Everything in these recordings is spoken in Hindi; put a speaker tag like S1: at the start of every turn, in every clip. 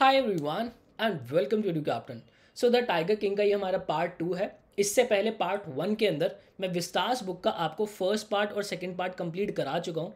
S1: Hi everyone and welcome to do captain so the tiger king का ये हमारा पार्ट टू है इससे पहले पार्ट वन के अंदर मैं विस्तार बुक का आपको फर्स्ट पार्ट और सेकंड पार्ट कंप्लीट करा चुका हूँ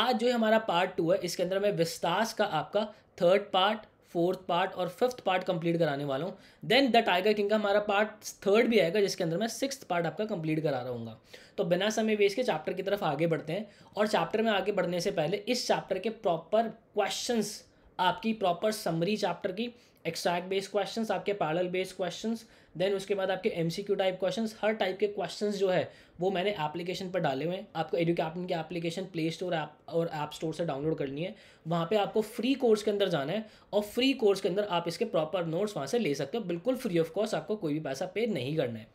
S1: आज जो हमारा पार्ट टू है इसके अंदर मैं विस्तार का आपका थर्ड पार्ट फोर्थ पार्ट और फिफ्थ पार्ट कंप्लीट कराने वाला हूँ देन द टाइगर किंग का हमारा पार्ट थर्ड भी आएगा जिसके अंदर मैं सिक्स पार्ट आपका कंप्लीट करा रहा तो बिना समय वेस्ट के चैप्टर की तरफ आगे बढ़ते हैं और चैप्टर में आगे बढ़ने से पहले इस चैप्टर के प्रॉपर क्वेश्चंस आपकी प्रॉपर समरी चैप्टर की एक्सट्रैक्ट बेस्ड क्वेश्चंस आपके पैरल बेस्ड क्वेश्चंस देन उसके बाद आपके एमसीक्यू टाइप क्वेश्चंस हर टाइप के क्वेश्चंस जो है वो मैंने एप्लीकेशन पर डाले हुए हैं आपको एडुकेपन की एप्लीकेशन प्ले स्टोर ऐप और ऐप स्टोर से डाउनलोड करनी है वहाँ पर आपको फ्री कोर्स के अंदर जाना है और फ्री कोर्स के अंदर आप इसके प्रॉपर नोट्स वहाँ से ले सकते हो बिल्कुल फ्री ऑफ कॉस्ट आपको कोई भी पैसा पे नहीं करना है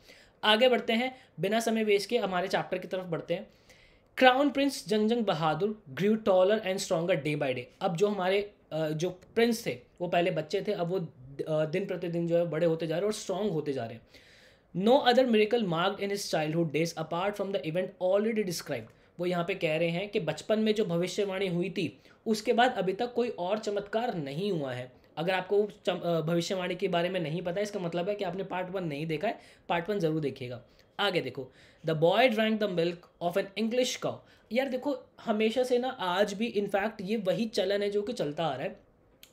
S1: आगे बढ़ते हैं बिना समय वेस्ट के हमारे चैप्टर की तरफ बढ़ते हैं crown prince Jang Jang Bahadur grew taller and stronger day by day अब जो हमारे जो प्रिंस थे वो पहले बच्चे थे अब वो दिन प्रतिदिन जो है बड़े होते जा रहे और स्ट्रांग होते जा रहे हैं no other miracle mark in child childhood days apart from the event already describe वो यहाँ पे कह रहे हैं कि बचपन में जो भविष्यवाणी हुई थी उसके बाद अभी तक कोई और चमत्कार नहीं हुआ है अगर आपको भविष्यवाणी के बारे में नहीं पता इसका मतलब है कि आपने पार्ट वन नहीं देखा है पार्ट वन ज़रूर देखिएगा आगे देखो the boy drank the milk of an English cow यार देखो हमेशा से ना आज भी इनफैक्ट ये वही चलन है जो कि चलता आ रहा है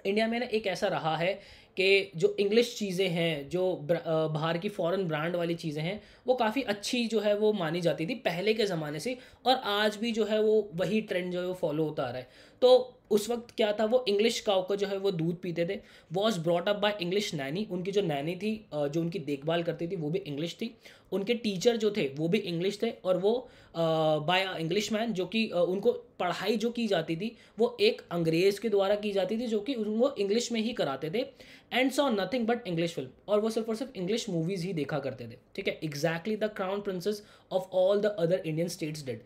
S1: इंडिया में ना एक ऐसा रहा है कि जो इंग्लिश चीज़ें हैं जो बाहर की फॉरेन ब्रांड वाली चीज़ें हैं वो काफ़ी अच्छी जो है वो मानी जाती थी पहले के ज़माने से और आज भी जो है वो वही ट्रेंड जो है वो फॉलो होता आ रहा है तो उस वक्त क्या था वो इंग्लिश काउ का जो है वो दूध पीते थे was brought up by English nanny उनकी जो नैनी थी जो उनकी देखभाल करती थी वो भी इंग्लिश थी उनके टीचर जो थे वो भी इंग्लिश थे और वो बाय इंग्लिश मैन जो कि उनको पढ़ाई जो की जाती थी वो एक अंग्रेज़ के द्वारा की जाती थी जो कि उनको इंग्लिश में ही कराते थे and saw nothing but English film और वो सिर्फ और सिर्फ इंग्लिश मूवीज़ ही देखा करते थे ठीक है exactly the crown princes of all the other Indian states dead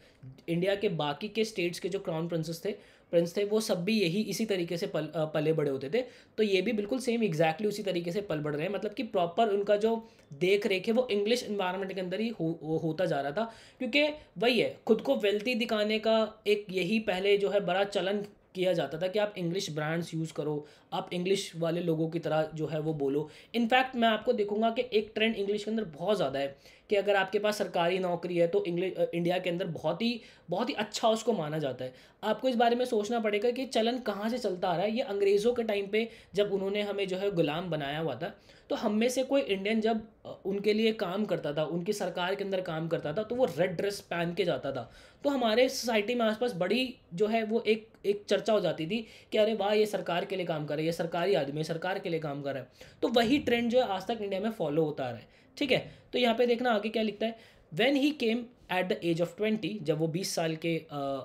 S1: India के बाकी के स्टेट्स के जो क्राउन प्रिंसेस थे प्रिंस थे वो सब भी यही इसी तरीके से पल पले बड़े होते थे तो ये भी बिल्कुल सेम एग्जैक्टली उसी तरीके से पल बढ़ रहे हैं मतलब कि प्रॉपर उनका जो देख रेख है वो इंग्लिश इन्वायरमेंट के अंदर ही हो, हो, होता जा रहा था क्योंकि वही है खुद को वेल्थी दिखाने का एक यही पहले जो है बड़ा चलन किया जाता था कि आप इंग्लिश ब्रांड्स यूज़ करो आप इंग्लिश वाले लोगों की तरह जो है वो बोलो इनफैक्ट मैं आपको देखूंगा कि एक ट्रेंड इंग्लिश के अंदर बहुत ज़्यादा है कि अगर आपके पास सरकारी नौकरी है तो इंग्लिश इंडिया के अंदर बहुत ही बहुत ही अच्छा उसको माना जाता है आपको इस बारे में सोचना पड़ेगा कि चलन कहाँ से चलता आ रहा है ये अंग्रेज़ों के टाइम पे जब उन्होंने हमें जो है गुलाम बनाया हुआ था तो हम में से कोई इंडियन जब उनके लिए काम करता था उनकी सरकार के अंदर काम करता था तो वो रेड ड्रेस पहन के जाता था तो हमारे सोसाइटी में आसपास बड़ी जो है वो एक एक चर्चा हो जाती थी कि अरे वाह ये सरकार के लिए काम कर रहा है ये सरकारी आदमी है सरकार के लिए काम कर रहा है तो वही ट्रेंड जो है आज तक इंडिया में फॉलो होता रहा है ठीक है तो यहाँ पे देखना आगे क्या लिखता है when he came at the age of twenty जब वो बीस साल के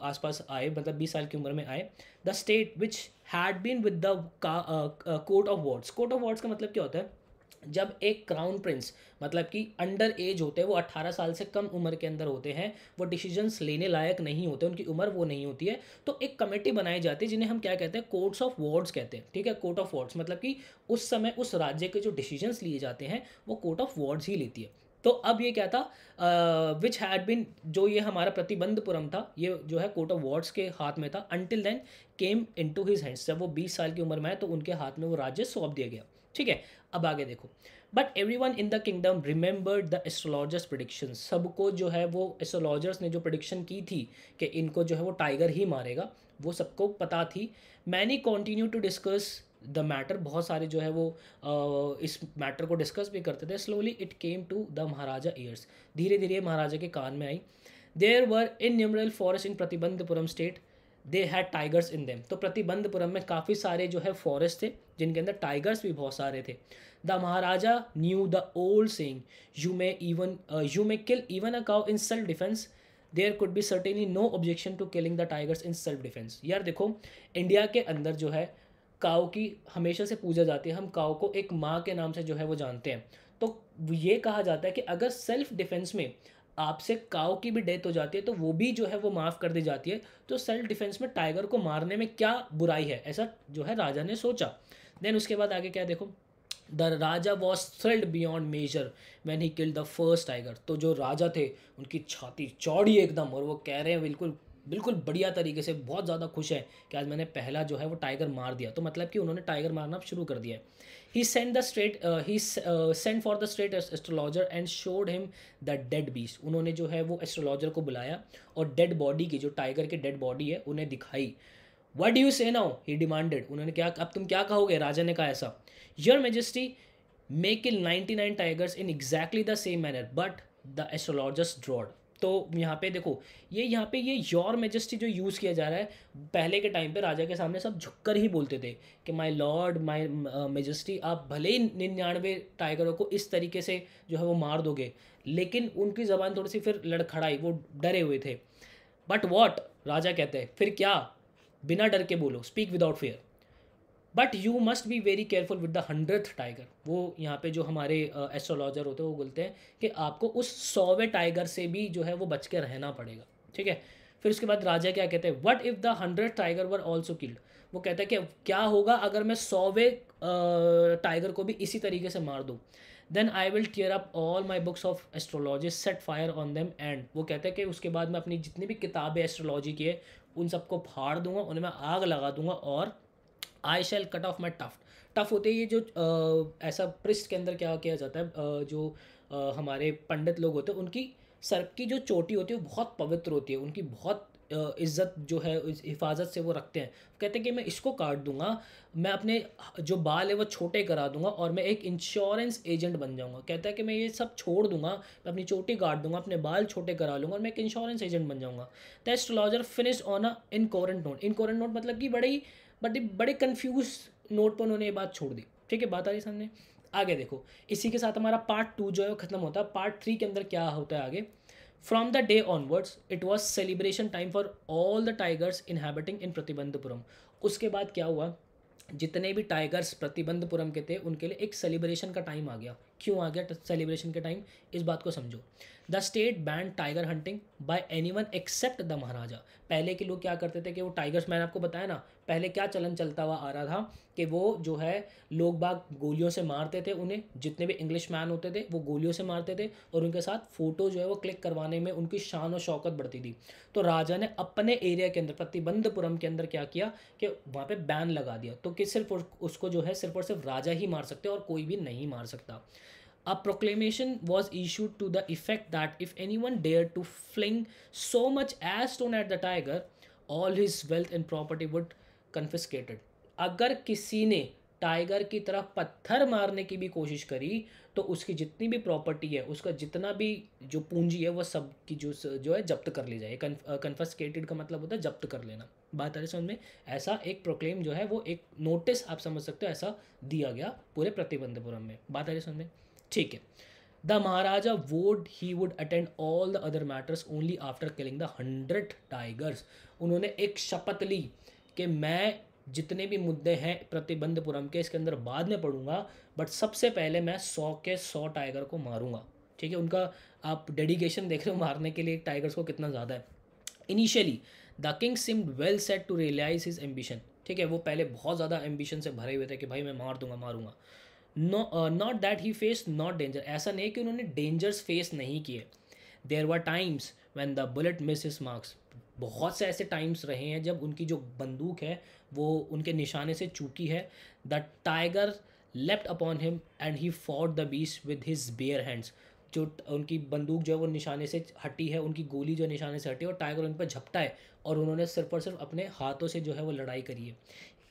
S1: आसपास आए मतलब बीस साल की उम्र में आए the state which had been with the court of wards court of wards का मतलब क्या होता है जब एक क्राउन प्रिंस मतलब कि अंडर एज होते हैं वो 18 साल से कम उम्र के अंदर होते हैं वो डिसीजंस लेने लायक नहीं होते उनकी उम्र वो नहीं होती है तो एक कमेटी बनाई जाती है जिन्हें हम क्या कहते हैं कोर्ट्स ऑफ वार्ड्स कहते हैं ठीक है कोर्ट ऑफ वार्ड्स मतलब कि उस समय उस राज्य के जो डिसीजंस लिए जाते हैं वो कोर्ट ऑफ वार्ड्स ही लेती है तो अब ये क्या था विच हैड बिन जो ये हमारा प्रतिबंधपुरम था ये जो है कोर्ट ऑफ वार्ड्स के हाथ में था until then came into his hands जब वो बीस साल की उम्र में है तो उनके हाथ में वो राज्य सौंप दिया गया ठीक है अब आगे देखो but everyone in the kingdom remember the astrologer's prediction सबको जो है वो एस्ट्रोलॉजर्स ने जो प्रडिक्शन की थी कि इनको जो है वो टाइगर ही मारेगा वो सबको पता थी many continue to discuss the matter बहुत सारे जो है वो आ, इस मैटर को डिस्कस भी करते थे slowly it came to the Maharaja ears धीरे धीरे महाराजा के कान में आई there were in numeral forest in Pratibandapuram state they had tigers in them तो प्रतिबंधपुरम में काफ़ी सारे जो है फॉरेस्ट थे जिनके अंदर टाइगर्स भी बहुत सारे थे the Maharaja knew the old saying you may even you may kill even a cow in self defence there could be certainly no objection to killing the tigers in self defence यार देखो इंडिया के अंदर जो है काओ की हमेशा से पूजा जाती है हम काओ को एक माँ के नाम से जो है वो जानते हैं तो ये कहा जाता है कि अगर सेल्फ डिफेंस में आपसे काओ की भी डेथ हो जाती है तो वो भी जो है वो माफ़ कर दी जाती है तो सेल्फ डिफेंस में टाइगर को मारने में क्या बुराई है ऐसा जो है राजा ने सोचा देन उसके बाद आगे क्या देखो the raja was thrilled beyond measure man he killed the first tiger तो जो राजा थे उनकी छाती चौड़ी एकदम और वो कह रहे हैं बिल्कुल बिल्कुल बढ़िया तरीके से बहुत ज़्यादा खुश है कि आज मैंने पहला जो है वो टाइगर मार दिया तो मतलब कि उन्होंने टाइगर मारना शुरू कर दिया he send the state he send for the state astrologer and showed him the dead beast उन्होंने जो है वो एस्ट्रोलॉजर को बुलाया और डेड बॉडी की जो टाइगर की डेड बॉडी है उन्हें दिखाई what you say now he demanded उन्होंने क्या अब तुम क्या कहोगे राजा ने कहा ऐसा your majesty may kill nine tigers in exactly the same manner but the astrologer's drawled तो यहाँ पे देखो ये यहाँ पे ये योर मेजेस्टी जो यूज़ किया जा रहा है पहले के टाइम पे राजा के सामने सब झुककर ही बोलते थे कि माय लॉर्ड माय मेजेस्टी आप भले ही निन्यानवे टाइगरों को इस तरीके से जो है वो मार दोगे लेकिन उनकी ज़बान थोड़ी सी फिर लड़खड़ाई वो डरे हुए थे बट वॉट राजा कहते हैं फिर क्या बिना डर के बोलो speak without fear but you must be very careful with the hundred tiger वो यहाँ पे जो हमारे एस्ट्रोलॉजर होते हैं वो बोलते हैं कि आपको उस सौवे टाइगर से भी जो है वो बच के रहना पड़ेगा ठीक है फिर उसके बाद राजा क्या कहते हैं what if the hundred tiger were also killed वो कहता है कि क्या होगा अगर मैं सौवे टाइगर को भी इसी तरीके से मार दूँ then I will tear up all my books of astrology set fire on them and वो कहते हैं कि उसके बाद मैं अपनी जितनी भी किताबें एस्ट्रोलॉजी की है उन सबको फाड़ दूंगा उनमें आग लगा दूंगा और I shall cut off my tuft tuft होते ये जो आ, ऐसा पृष्ठ के अंदर क्या किया जाता है आ, जो आ, हमारे पंडित लोग होते हैं उनकी सर की जो चोटी होती है वो बहुत पवित्र होती है उनकी बहुत इज्जत जो है हिफाजत से वो रखते हैं कहते हैं कि मैं इसको काट दूंगा मैं अपने जो बाल है वो छोटे करा दूंगा और मैं एक इंश्योरेंस एजेंट बन जाऊंगा कहता है कि मैं ये सब छोड़ दूंगा मैं अपनी चोटी काट दूंगा अपने बाल छोटे करा लूंगा और मैं एक इंश्योरेंस एजेंट बन जाऊंगा the astrologer finish on a incoherent note incoherent note मतलब कि बड़े ही बट बड़े कन्फ्यूज नोट पर उन्होंने ये बात छोड़ दी ठीक है बात आ रही सामने आगे देखो इसी के साथ हमारा पार्ट टू जो है वो खत्म होता है पार्ट थ्री के अंदर क्या होता है आगे from the day onwards it was celebration time for all the tigers inhabiting in Pratibandapuram उसके बाद क्या हुआ जितने भी टाइगर्स प्रतिबंधपुरम के थे उनके लिए एक सेलिब्रेशन का टाइम आ गया क्यों आ गया सेलिब्रेशन के टाइम इस बात को समझो the state banned tiger hunting by anyone except the Maharaja पहले के लोग क्या करते थे कि वो टाइगर्स मैंने आपको बताया ना पहले क्या चलन चलता हुआ आ रहा था कि वो जो है लोग बाग गोलियों से मारते थे उन्हें जितने भी इंग्लिश मैन होते थे वो गोलियों से मारते थे और उनके साथ फ़ोटो जो है वो क्लिक करवाने में उनकी शान और शौकत बढ़ती थी तो राजा ने अपने एरिया के अंदर प्रतिबंधपुरम के अंदर क्या किया कि वहाँ पर बैन लगा दिया तो कि सिर्फ उसको जो है सिर्फ और सिर्फ राजा ही मार सकते और कोई भी नहीं मार सकता A proclamation was issued to the effect that if anyone dared to fling so much as stone at the tiger, all his wealth and property would confiscated. अगर किसी ने टाइगर की तरफ पत्थर मारने की भी कोशिश करी तो उसकी जितनी भी प्रॉपर्टी है उसका जितना भी जो पूंजी है वह सब की जो जो है जब्त कर ली जाए कन्फस्केटेड का मतलब होता है जब्त कर लेना बात आ रही समझ में ऐसा एक प्रोक्लेम जो है वो एक नोटिस आप समझ सकते हो ऐसा दिया गया पूरे प्रतिबंधपुरम में बात आ रही समझ में ठीक है the Maharaja vowed he would attend all the other matters only after killing the hundred tigers उन्होंने एक शपथ ली कि मैं जितने भी मुद्दे हैं प्रतिबंधपुरम के इसके अंदर बाद में पढ़ूंगा बट सबसे पहले मैं सौ के सौ टाइगर को मारूंगा ठीक है उनका आप डेडिकेशन देख रहे हो मारने के लिए टाइगर्स को कितना ज़्यादा है initially the king seem well set to realise his ambition ठीक है वो पहले बहुत ज़्यादा एम्बिशन से भरे हुए थे कि भाई मैं मार दूंगा मारूंगा no not that he face not danger ऐसा नहीं कि उन्होंने डेंजर्स फेस नहीं किए there were times when the bullet miss its marks बहुत से ऐसे टाइम्स रहे हैं जब उनकी जो बंदूक है वो उनके निशाने से चूकी है the tiger leapt upon him and he fought the beast with his bare hands जो उनकी बंदूक जो है वो निशाने से हटी है उनकी गोली जो निशाने से हटी है और टाइगर उन पर झपटा है और उन्होंने सिर्फ और सिर्फ अपने हाथों से जो है वो लड़ाई करी है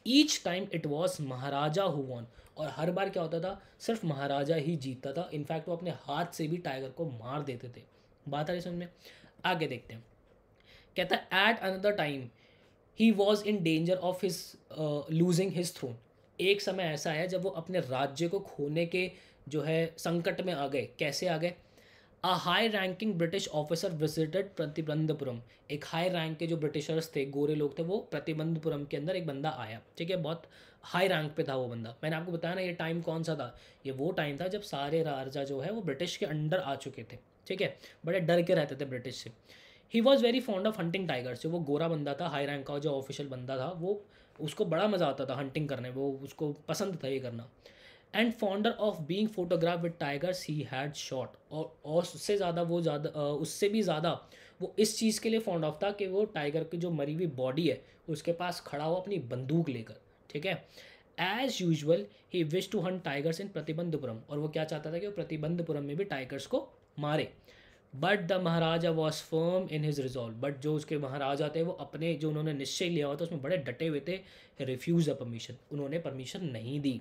S1: each time it was Maharaja who won और हर बार क्या होता था सिर्फ महाराजा ही जीतता था इनफैक्ट वो अपने हाथ से भी टाइगर को मार देते थे बात आ रही सुन में आगे देखते हैं कहता है at another time he was in danger of his losing his throne एक समय ऐसा आया जब वो अपने राज्य को खोने के जो है संकट में आ गए कैसे आ गए a high ranking British officer visited Pratibandapuram एक हाई रैंक के जो ब्रिटिशर्स थे गोरे लोग थे वो प्रतिबंधपुरम के अंदर एक बंदा आया ठीक है बहुत हाई रैंक पे था वो बंदा मैंने आपको बताया ना ये टाइम कौन सा था ये वो टाइम था जब सारे राजा जो है वो ब्रिटिश के अंडर आ चुके थे ठीक है बड़े डर के रहते थे ब्रिटिश से he was very fond of hunting tigers जो वो गोरा बंदा था हाई रैंक का जो ऑफिशियल बंदा था वो उसको बड़ा मज़ा आता था हंटिंग करने वो उसको पसंद था ये करना and fonder of being photograph with tigers he had shot और उससे ज़्यादा वो ज़्यादा उससे भी ज़्यादा वो इस चीज़ के लिए फाउंड ऑफ था कि वो टाइगर की जो मरी हुई बॉडी है उसके पास खड़ा हो अपनी बंदूक लेकर ठीक है as usual he wish to hunt tigers in Pratibandapuram और वो क्या चाहता था कि वो प्रतिबंधपुरम में भी टाइगर्स को मारे but the Maharaja was firm in his resolve but जो उसके महाराजा थे वो अपने जो उन्होंने निश्चय लिया हुआ था उसमें बड़े डटे हुए थे रिफ्यूज़ अ परमिशन उन्होंने परमिशन नहीं दी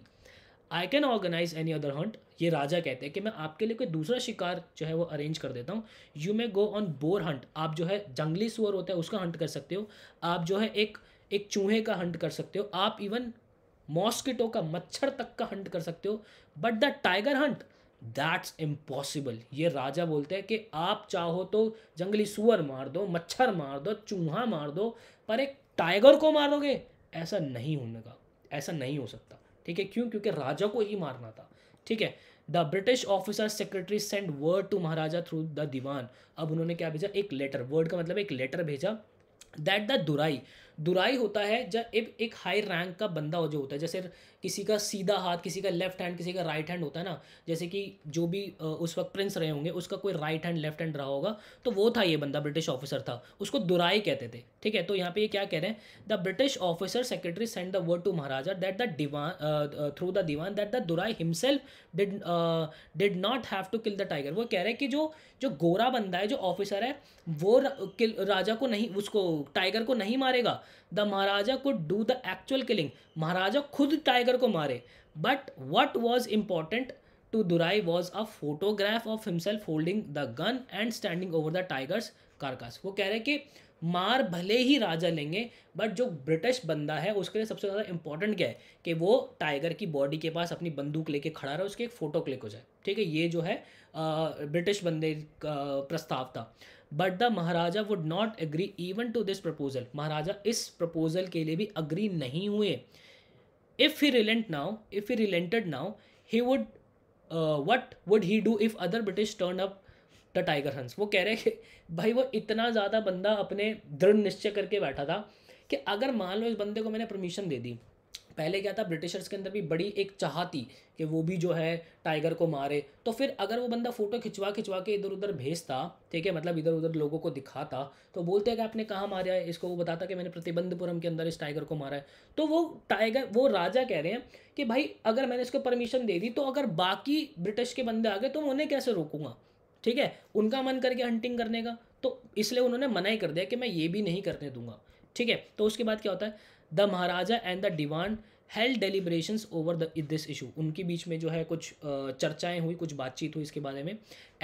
S1: I can organise any other hunt ये राजा कहते हैं कि मैं आपके लिए कोई दूसरा शिकार जो है वो अरेंज कर देता हूँ you may go on boar hunt आप जो है जंगली सुअर होता है उसका हंट कर सकते हो आप जो है एक एक चूहे का हंट कर सकते हो आप इवन मॉस्किटो का मच्छर तक का हंट कर सकते हो but the tiger hunt that's impossible ये राजा बोलते हैं कि आप चाहो तो जंगली सुअर मार दो मच्छर मार दो चूहा मार दो पर एक टाइगर को मारोगे ऐसा नहीं होने का ऐसा नहीं हो सकता ठीक है क्यों क्योंकि राजा को ही मारना था ठीक है the British officer secretary send word to Maharaja through the Dewan अब उन्होंने क्या भेजा एक लेटर वर्ड का मतलब एक लेटर भेजा दैट द दुराई दुराई होता है जब एक हाई रैंक का बंदा हो जो होता है जैसे किसी का सीधा हाथ किसी का लेफ्ट हैंड किसी का राइट हैंड होता है ना जैसे कि जो भी उस वक्त प्रिंस रहे होंगे उसका कोई राइट हैंड लेफ्ट हैंड रहा होगा तो वो था ये बंदा ब्रिटिश ऑफिसर था उसको दुराई कहते थे ठीक है तो यहाँ पे ये क्या कह रहे हैं the British officer secretary send the word to Maharaja that the Dewan through the Dewan that the Durai himself did did not have to kill the tiger वो कह रहे हैं कि जो जो गोरा बंदा है जो ऑफिसर है वो किल राजा को नहीं उसको टाइगर को नहीं मारेगा the Maharaja could do the actual killing महाराजा खुद टाइगर को मारे but what was important to Durai was a photograph of himself holding the gun and standing over the tiger's carcass वो कह रहे कि मार भले ही राजा लेंगे बट जो ब्रिटिश बंदा है उसके लिए सबसे ज़्यादा इंपॉर्टेंट क्या है कि वो टाइगर की बॉडी के पास अपनी बंदूक लेके खड़ा रहा उसकी एक फ़ोटो क्लिक हो जाए ठीक है ये जो है ब्रिटिश बंदे का प्रस्ताव था but the Maharaja would not agree even to this proposal महाराजा इस प्रपोजल के लिए भी अग्री नहीं हुए if he relent now if he relented now he would what would he do if other British turn up the tiger hunts वो कह रहे हैं कि भाई वो इतना ज़्यादा बंदा अपने दृढ़ निश्चय करके बैठा था कि अगर मान लो इस बंदे को मैंने परमिशन दे दी पहले क्या था ब्रिटिशर्स के अंदर भी बड़ी एक चाह थी कि वो भी जो है टाइगर को मारे तो फिर अगर वो बंदा फ़ोटो खिंचवा खिंचवा के इधर उधर भेजता ठीक है मतलब इधर उधर लोगों को दिखाता तो बोलते हैं कि आपने कहाँ मारा है इसको वो बताता कि मैंने प्रतिबंधपुरम के अंदर इस टाइगर को मारा है तो वो टाइगर वो राजा कह रहे हैं कि भाई अगर मैंने इसको परमिशन दे दी तो अगर बाकी ब्रिटिश के बंदे आ गए तो मैं उन्हें कैसे रोकूंगा ठीक है उनका मन करके हंटिंग करने का तो इसलिए उन्होंने मना ही कर दिया कि मैं ये भी नहीं करने दूंगा ठीक है तो उसके बाद क्या होता है the Maharaja and the Dewan held deliberation over the this issue उनके बीच में जो है कुछ चर्चाएं हुई कुछ बातचीत हुई इसके बारे में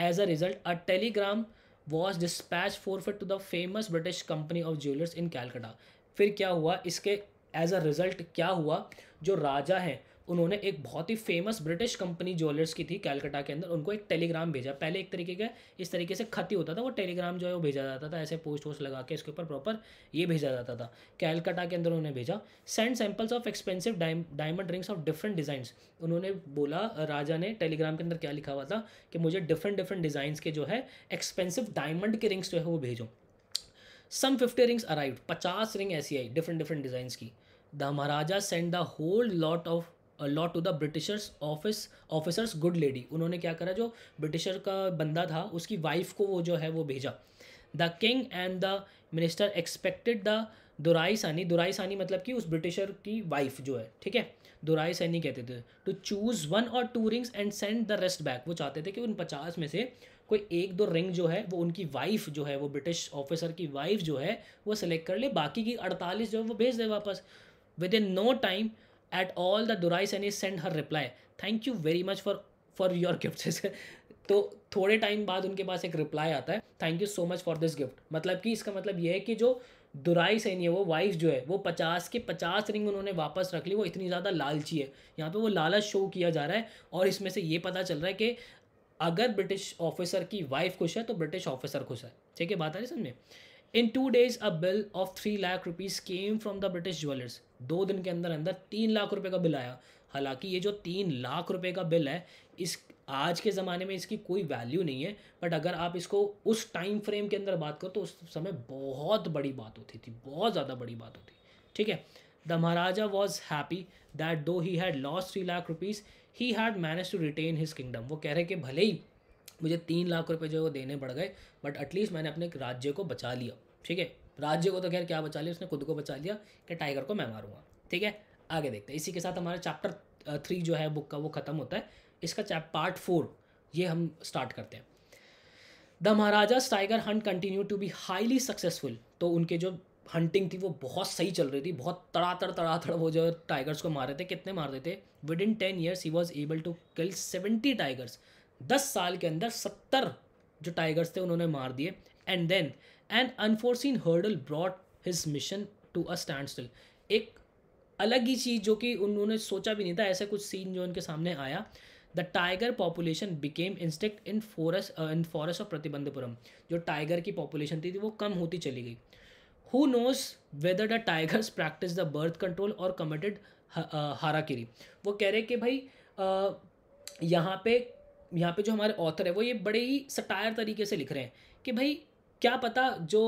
S1: as a result a telegram was dispatch forthwith to the famous British company of jewellers in Calcutta फिर क्या हुआ इसके एज अ रिजल्ट क्या हुआ जो राजा हैं उन्होंने एक बहुत ही फेमस ब्रिटिश कंपनी ज्वेलर्स की थी कैलकाटा के अंदर उनको एक टेलीग्राम भेजा पहले एक तरीके का इस तरीके से खत ही होता था वो टेलीग्राम जो है वो भेजा जाता था ऐसे पोस्ट वोस्ट लगा के इसके ऊपर प्रॉपर ये भेजा जाता था कैलकटा के अंदर उन्होंने भेजा send samples of expensive diamond rings of different designs उन्होंने बोला राजा ने टेलीग्राम के अंदर क्या लिखा हुआ था कि मुझे डिफरेंट डिफरेंट डिज़ाइंस के जो है एक्सपेंसिव डायमंड के रिंग्स जो है वो भेजो सम फिफ्टी रिंग्स अराइव पचास रिंग ऐसी आई डिफरेंट डिफरेंट डिज़ाइंस की the Maharaja send the whole lot of law to the Britishers office officers good lady उन्होंने क्या करा जो ब्रिटिशर का बंदा था उसकी वाइफ को वो जो है वो भेजा the king and the minister expected the Durai Sani Durai सानी मतलब कि उस ब्रिटिशर की वाइफ जो है ठीक है दुराई सैनी कहते थे to choose one or two rings and send the rest back वो चाहते थे कि उन पचास में से कोई एक दो रिंग जो है वो उनकी वाइफ जो है वो ब्रिटिश ऑफिसर की वाइफ जो है वो सिलेक्ट कर ले बाकी की अड़तालीस जो है वो भेज दे वापस within no time at all the Durai Saini send her reply thank you very much for for your gift तो थोड़े टाइम बाद उनके पास एक रिप्लाई आता है thank you so much for this gift मतलब कि इसका मतलब ये है कि जो दुराई सैनी है वो वाइफ जो है वो पचास के पचास रिंग उन्होंने वापस रख ली वो इतनी ज़्यादा लालची है यहाँ पे वो लालच शो किया जा रहा है और इसमें से ये पता चल रहा है कि अगर ब्रिटिश ऑफिसर की वाइफ खुश है तो ब्रिटिश ऑफिसर खुश है ठीक है बात आ रही समझ में in two days a bill of three lakh rupees came from the British jewellers दो दिन के अंदर अंदर तीन लाख रुपए का बिल आया हालांकि ये जो तीन लाख रुपए का बिल है इस आज के ज़माने में इसकी कोई वैल्यू नहीं है बट अगर आप इसको उस टाइम फ्रेम के अंदर बात करो तो उस समय बहुत बड़ी बात होती थी बहुत ज़्यादा बड़ी बात होती ठीक है the Maharaja was happy that though he had lost three lakh rupees he had manage to retain his kingdom वो कह रहे कि भले ही मुझे तीन लाख रुपए जो है वो देने पड़ गए बट एटलीस्ट मैंने अपने राज्य को बचा लिया ठीक है राज्य को तो खैर क्या बचा लिया उसने खुद को बचा लिया कि टाइगर को मैं मारूंगा ठीक है आगे देखते हैं इसी के साथ हमारा चैप्टर थ्री जो है बुक का वो ख़त्म होता है इसका पार्ट फोर ये हम स्टार्ट करते हैं the Maharaja's tiger hunt continue to be highly successful तो उनके जो हंटिंग थी वो बहुत सही चल रही थी बहुत तड़ातड़ तड़ातड़ वो जो टाइगर्स को मार रहे थे कितने मार रहे थे within ten years he was able to kill seventy tigers दस साल के अंदर सत्तर जो टाइगर्स थे उन्होंने मार दिए and then and unforeseen hurdle brought his mission to a standstill एक अलग ही चीज़ जो कि उन्होंने सोचा भी नहीं था ऐसा कुछ सीन जो उनके सामने आया the tiger population became extinct in forest in forest of Pratibandapuram जो टाइगर की पॉपुलेशन थी थी वो कम होती चली गई who knows whether the tigers practise the birth control or committed harakiri वो कह रहे कि भाई uh, यहाँ पे यहाँ पे जो हमारे ऑथर है वो ये बड़े ही सटायर तरीके से लिख रहे हैं कि भाई क्या पता जो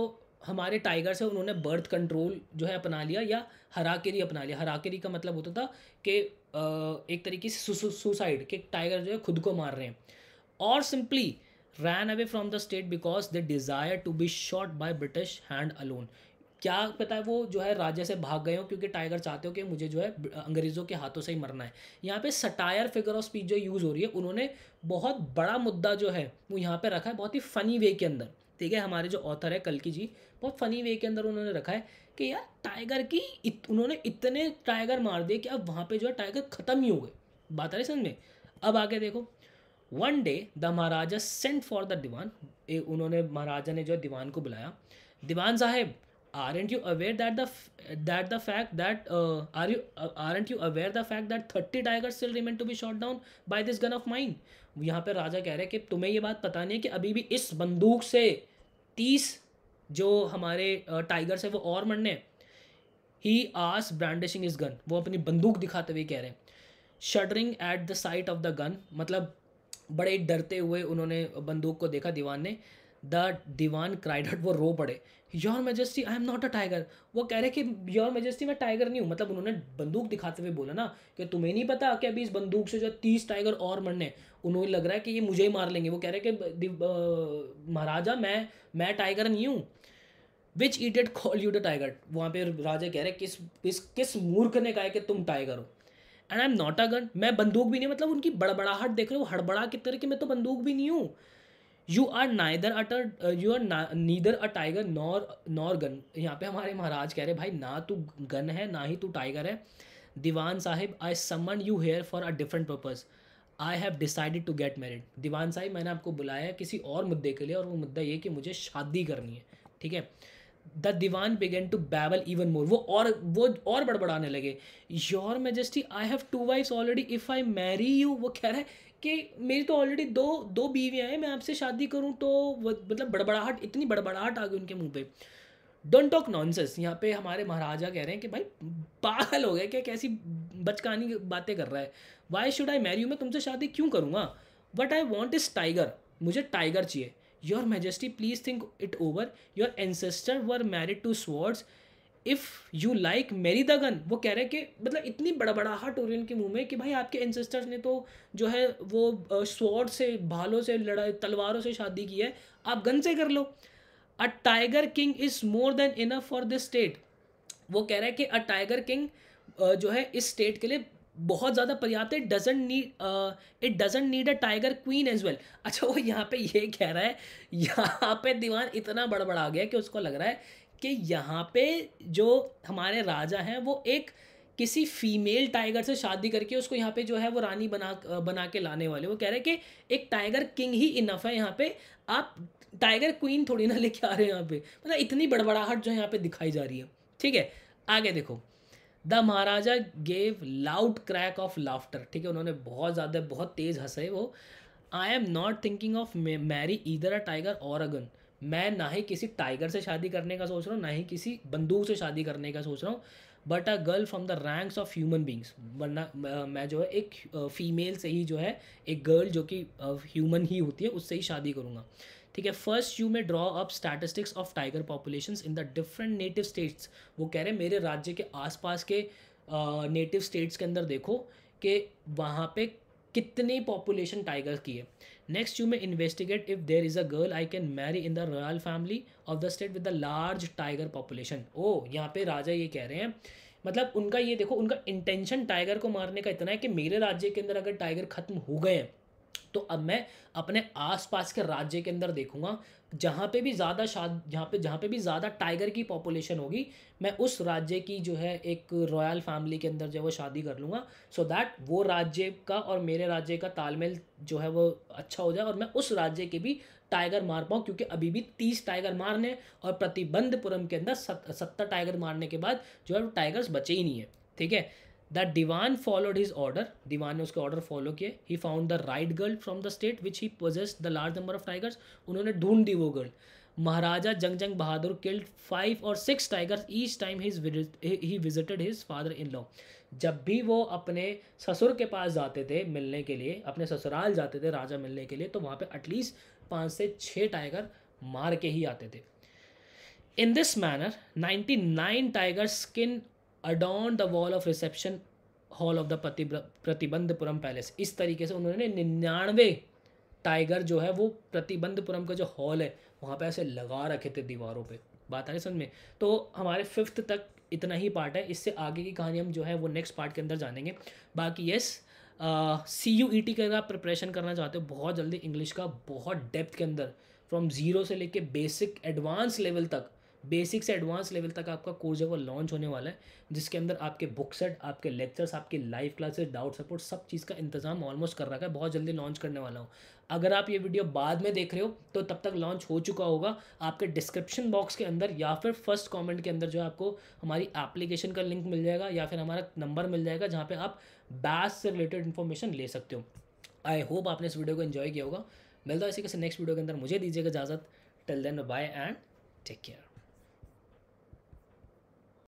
S1: हमारे टाइगर्स हैं उन्होंने बर्थ कंट्रोल जो है अपना लिया या हराकेरी अपना लिया हराकेरी का मतलब होता था कि एक तरीके से सुसाइड के टाइगर जो है खुद को मार रहे हैं और simply ran away from the state because they desire to be shot by British hand alone क्या पता है वो जो है राज्य से भाग गए हो क्योंकि टाइगर चाहते हो कि मुझे जो है अंग्रेज़ों के हाथों से ही मरना है यहाँ पे सटायर फिगर ऑफ स्पीच जो यूज़ हो रही है उन्होंने बहुत बड़ा मुद्दा जो है वो यहाँ पे रखा है बहुत ही फ़नी वे के अंदर ठीक है हमारे जो ऑथर है कल की जी बहुत फ़नी वे के अंदर उन्होंने रखा है कि यार टाइगर की इत, उन्होंने इतने टाइगर मार दिए कि अब वहाँ पे जो है टाइगर ख़त्म ही हो गए बात आ रही समझ में अब आगे देखो one day the Maharaja sent for the Dewan उन्होंने महाराजा ने जो है दीवान को बुलाया दीवान साहेब aren't you aware that that the fact that are you aren't you aware the fact that thirty tiger still remain to be shot down by this gun of mine यहाँ पर राजा कह रहे हैं कि तुम्हें ये बात पता नहीं है कि अभी भी इस बंदूक से तीस जो हमारे टाइगर्स है वो और मरने ही आस ब्रांडिशिंग इज गन वो अपनी बंदूक दिखाते हुए कह रहे हैं shuddering at the sight of the gun मतलब बड़े डरते हुए उन्होंने बंदूक को देखा दीवान ने द दीवान क्राइड वो रो पड़े your majesty I am not a tiger वो कह रहे कि योर मेजेस्टी मैं टाइगर नहीं हूँ मतलब उन्होंने बंदूक दिखाते हुए बोला ना कि तुम्हें नहीं पता कि अभी इस बंदूक से जो तीस टाइगर और मरने उन्हें लग रहा है कि ये मुझे ही मार लेंगे वो कह रहे कि महाराजा मैं मैं टाइगर नहीं हूँ which idiot call you the tiger वहाँ पर राजा कह रहे किस किस किस मूर्ख ने कहा है कि तुम टाइगर हो and I am not a gun मैं बंदूक भी नहीं मतलब उनकी बड़बड़ाहट देख रहे हो हड़बड़ा की तरह कि मैं तो बंदूक भी नहीं हूँ you are neither a tiger you are neither a tiger nor nor gun यहाँ पे हमारे महाराज कह रहे भाई ना तू गन है ना ही तू टाइगर है Dewan Sahib I summon you here for a different purpose I have decided to get married Dewan Sahib मैंने आपको बुलाया है किसी और मुद्दे के लिए और वो मुद्दा ये कि मुझे शादी करनी है ठीक है the Dewan began to babble even more वो और वो और बड़बड़ाने लगे your majesty I have two wives already if I marry you वो कह रहे हैं कि मेरी तो ऑलरेडी दो दो बीवियाँ हैं मैं आपसे शादी करूँ तो मतलब बड़बड़ाहट इतनी बड़बड़ाहट आ गई उनके मुंह पे डोंट टॉक नॉनसेंस यहाँ पे हमारे महाराजा कह रहे हैं कि भाई पागल हो गए क्या कैसी बचकानी बातें कर रहा है why should I marry you मैं तुमसे शादी क्यों करूँगा what I want is tiger मुझे टाइगर चाहिए your majesty please think it over your ancestor were married to swords if you like marry the gun वो कह रहे हैं कि मतलब इतनी बड़ा बड़ा रही टोरियन के मुंह में कि भाई आपके एंसेस्टर्स ने तो जो है वो स्वॉर्ड से भालों से लड़ाई तलवारों से शादी की है आप गन से कर लो a tiger king is more than enough for this state वो कह रहा है कि अ टाइगर किंग जो है इस स्टेट के लिए बहुत ज़्यादा पर्याप्त है doesn't need it doesn't need a tiger queen as well अच्छा वो यहाँ पे ये कह रहा है यहाँ पे दीवान इतना बड़बड़ा गया कि उसको लग रहा है कि यहाँ पे जो हमारे राजा हैं वो एक किसी फीमेल टाइगर से शादी करके उसको यहाँ पे जो है वो रानी बना बना के लाने वाले वो कह रहे हैं कि एक टाइगर किंग ही इनफ है यहाँ पे आप टाइगर क्वीन थोड़ी ना लेके आ रहे हैं यहाँ पे मतलब इतनी बड़बड़ाहट जो यहाँ पे दिखाई जा रही है ठीक है आगे देखो the Maharaja gave loud crack of laughter ठीक है उन्होंने बहुत ज़्यादा बहुत तेज़ हंसे वो I am not thinking of marry either a tiger और अ गन मैं ना ही किसी टाइगर से शादी करने का सोच रहा हूँ ना ही किसी बंदूक से शादी करने का सोच रहा हूँ but a girl from the ranks of human beings वरना मैं जो है एक फीमेल से ही जो है एक गर्ल जो कि ह्यूमन ही होती है उससे ही शादी करूँगा ठीक है first you may draw up statistics of tiger population in the different native states वो कह रहे हैं मेरे राज्य के आसपास के नेटिव uh, स्टेट्स के अंदर देखो कि वहाँ पे कितनी पॉपुलेशन टाइगर की है next you may investigate if there is a girl I can marry in the royal family of the state with the large tiger population ओ यहाँ पे राजा ये कह रहे हैं मतलब उनका ये देखो उनका इंटेंशन टाइगर को मारने का इतना है कि मेरे राज्य के अंदर अगर टाइगर खत्म हो गए हैं तो अब मैं अपने आसपास के राज्य के अंदर देखूंगा जहाँ पे भी ज़्यादा शाद जहाँ पे जहाँ पे भी ज़्यादा टाइगर की पॉपुलेशन होगी मैं उस राज्य की जो है एक रॉयल फैमिली के अंदर जो है वो शादी कर लूँगा सो so दैट वो राज्य का और मेरे राज्य का तालमेल जो है वो अच्छा हो जाए और मैं उस राज्य के भी टाइगर मार पाऊँ क्योंकि अभी भी तीस टाइगर मारने और प्रतिबंधपुरम के अंदर सत्तर टाइगर मारने के बाद जो है टाइगर्स बचे ही नहीं है ठीक है the Dewan followed his order Dewan ने उसके ऑर्डर फॉलो किए he found the right girl from the state which he possesses the large number of tigers उन्होंने ढूंढ दी वो girl Maharaja Jang Jang Bahadur killed five और six tigers each time he visited his father in law जब भी वो अपने ससुर के पास जाते थे मिलने के लिए अपने ससुराल जाते थे राजा मिलने के लिए तो वहाँ पर एटलीस्ट पाँच से छः टाइगर मार के ही आते थे in this manner ninety nine tiger skin adorn the wall of reception hall of the Pratibandapuram palace इस तरीके से उन्होंने निन्यानवे टाइगर जो है वो प्रतिबंधपुरम का जो हॉल है वहाँ पे ऐसे लगा रखे थे दीवारों पे बात आ रही समझ में तो हमारे फिफ्थ तक इतना ही पार्ट है इससे आगे की कहानी हम जो है वो नेक्स्ट पार्ट के अंदर जानेंगे बाकी yes C U E T का आप प्रिपरेशन करना चाहते हो बहुत जल्दी इंग्लिश का बहुत डेप्थ के अंदर फ्रॉम ज़ीरो से लेके बेसिक एडवांस लेवल तक बेसिक से एडवांस लेवल तक आपका कोर्स है वो लॉन्च होने वाला है जिसके अंदर आपके बुक सेट आपके लेक्चर्स आपके लाइव क्लासेस डाउट सपोर्ट सब चीज़ का इंतजाम ऑलमोस्ट कर रखा है बहुत जल्दी लॉन्च करने वाला हूँ अगर आप ये वीडियो बाद में देख रहे हो तो तब तक लॉन्च हो चुका होगा आपके डिस्क्रिप्शन बॉक्स के अंदर या फिर फर्स्ट कॉमेंट के अंदर जो है आपको हमारी एप्लीकेशन का लिंक मिल जाएगा या फिर हमारा नंबर मिल जाएगा जहाँ पर आप बैस से रिलेटेड इन्फॉर्मेशन ले सकते हो आई होप आपने इस वीडियो को इन्जॉय किया होगा मिलता है इसी के नेक्स्ट वीडियो के अंदर मुझे दीजिएगा इजाज़त till then bye and take care